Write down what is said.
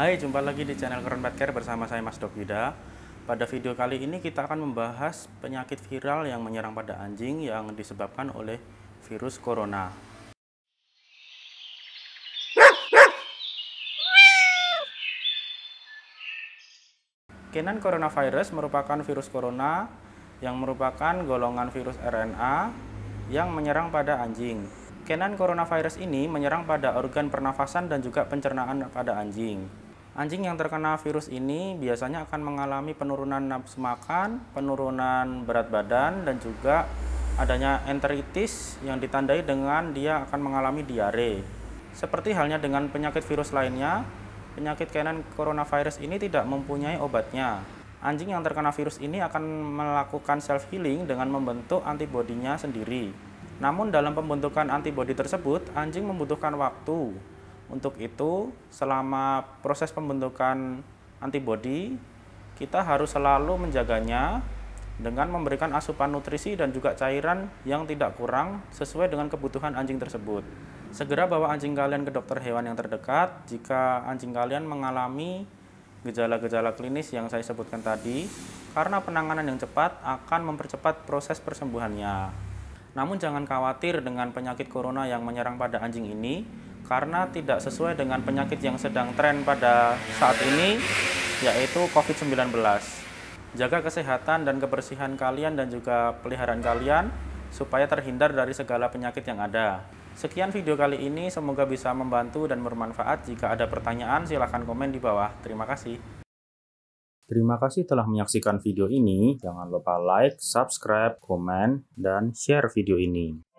Hai, jumpa lagi di channel Keren Care bersama saya Mas Dok Yuda. Pada video kali ini kita akan membahas penyakit viral yang menyerang pada anjing yang disebabkan oleh virus corona. Kenan coronavirus merupakan virus corona yang merupakan golongan virus RNA yang menyerang pada anjing. Kenan coronavirus ini menyerang pada organ pernafasan dan juga pencernaan pada anjing. Anjing yang terkena virus ini biasanya akan mengalami penurunan nafsu makan, penurunan berat badan, dan juga adanya enteritis yang ditandai dengan dia akan mengalami diare. Seperti halnya dengan penyakit virus lainnya, penyakit kenan coronavirus ini tidak mempunyai obatnya. Anjing yang terkena virus ini akan melakukan self healing dengan membentuk antibodinya sendiri. Namun dalam pembentukan antibodi tersebut, anjing membutuhkan waktu untuk itu, selama proses pembentukan antibodi, kita harus selalu menjaganya dengan memberikan asupan nutrisi dan juga cairan yang tidak kurang sesuai dengan kebutuhan anjing tersebut. Segera bawa anjing kalian ke dokter hewan yang terdekat jika anjing kalian mengalami gejala-gejala klinis yang saya sebutkan tadi, karena penanganan yang cepat akan mempercepat proses persembuhannya. Namun jangan khawatir dengan penyakit corona yang menyerang pada anjing ini, karena tidak sesuai dengan penyakit yang sedang tren pada saat ini yaitu COVID-19. Jaga kesehatan dan kebersihan kalian dan juga peliharaan kalian supaya terhindar dari segala penyakit yang ada. Sekian video kali ini, semoga bisa membantu dan bermanfaat. Jika ada pertanyaan, silahkan komen di bawah. Terima kasih. Terima kasih telah menyaksikan video ini. Jangan lupa like, subscribe, komen, dan share video ini.